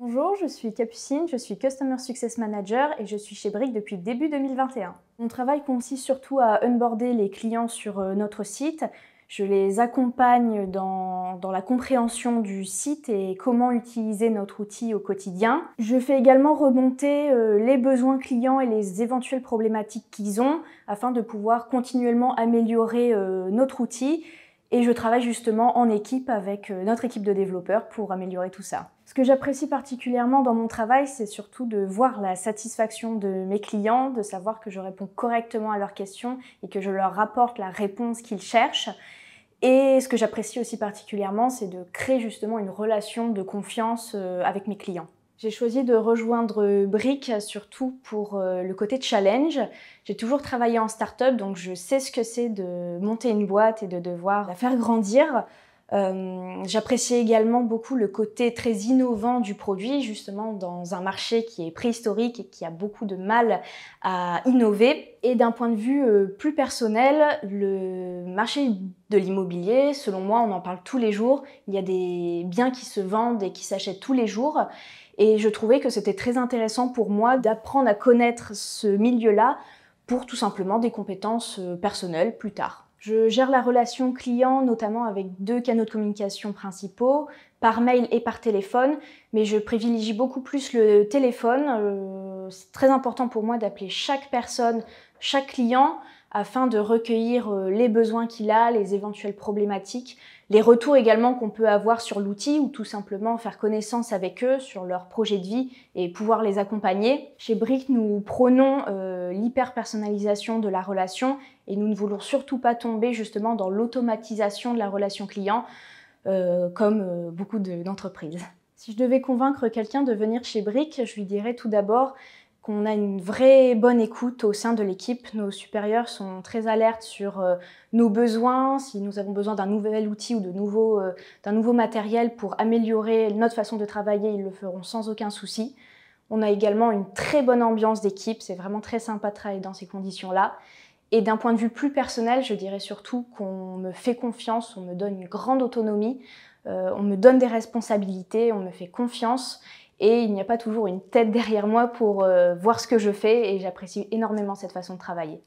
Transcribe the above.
Bonjour, je suis Capucine, je suis Customer Success Manager et je suis chez Brick depuis début 2021. Mon travail consiste surtout à onboarder les clients sur euh, notre site. Je les accompagne dans, la compréhension du site et comment utiliser notre outil au quotidien. Je fais également remonter euh, les besoins clients et les éventuelles problématiques qu'ils ont afin de pouvoir continuellement améliorer euh, notre outil et je travaille justement en équipe avec euh, notre équipe de développeurs pour améliorer tout ça. Ce que j'apprécie particulièrement dans mon travail, c'est surtout de voir la satisfaction de mes clients, de savoir que je réponds correctement à leurs questions et que je leur rapporte la réponse qu'ils cherchent. Et ce que j'apprécie aussi particulièrement, c'est de créer justement une relation de confiance euh, avec mes clients. J'ai choisi de rejoindre Brick surtout pour euh, le côté challenge. J'ai toujours travaillé en start-up, donc je sais ce que c'est de monter une boîte et de devoir la faire grandir. Euh, j'appréciais également beaucoup le côté très innovant du produit, justement dans un marché qui est préhistorique et qui a beaucoup de mal à innover. Et d'un point de vue euh, plus personnel, le marché de l'immobilier, selon moi, on en parle tous les jours. Il y a des biens qui se vendent et qui s'achètent tous les jours. Et je trouvais que c'était très intéressant pour moi d'apprendre à connaître ce milieu-là pour tout simplement des compétences euh, personnelles plus tard. Je gère la relation client notamment avec deux canaux de communication principaux, par mail et par téléphone, mais je privilégie beaucoup plus le téléphone. Euh, c'est très important pour moi d'appeler chaque personne, chaque client, afin de recueillir euh, les besoins qu'il a, les éventuelles problématiques, les retours également qu'on peut avoir sur l'outil ou tout simplement faire connaissance avec eux sur leur projet de vie et pouvoir les accompagner. Chez Brick, nous prônons l'hyperpersonnalisation euh, l'hyper-personnalisation de la relation et nous ne voulons surtout pas tomber justement dans l'automatisation de la relation client euh, comme beaucoup d'entreprises. Si je devais convaincre quelqu'un de venir chez Brick, je lui dirais tout d'abord qu'on a une vraie bonne écoute au sein de l'équipe. Nos supérieurs sont très alertes sur euh, nos besoins, si nous avons besoin d'un nouvel outil ou euh, d'un nouveau matériel pour améliorer notre façon de travailler, ils le feront sans aucun souci. On a également une très bonne ambiance d'équipe, c'est vraiment très sympa de travailler dans ces conditions-là. Et d'un point de vue plus personnel, je dirais surtout qu'on me fait confiance, on me donne une grande autonomie, euh, on me donne des responsabilités, on me fait confiance et il n'y a pas toujours une tête derrière moi pour euh, voir ce que je fais et j'apprécie énormément cette façon de travailler.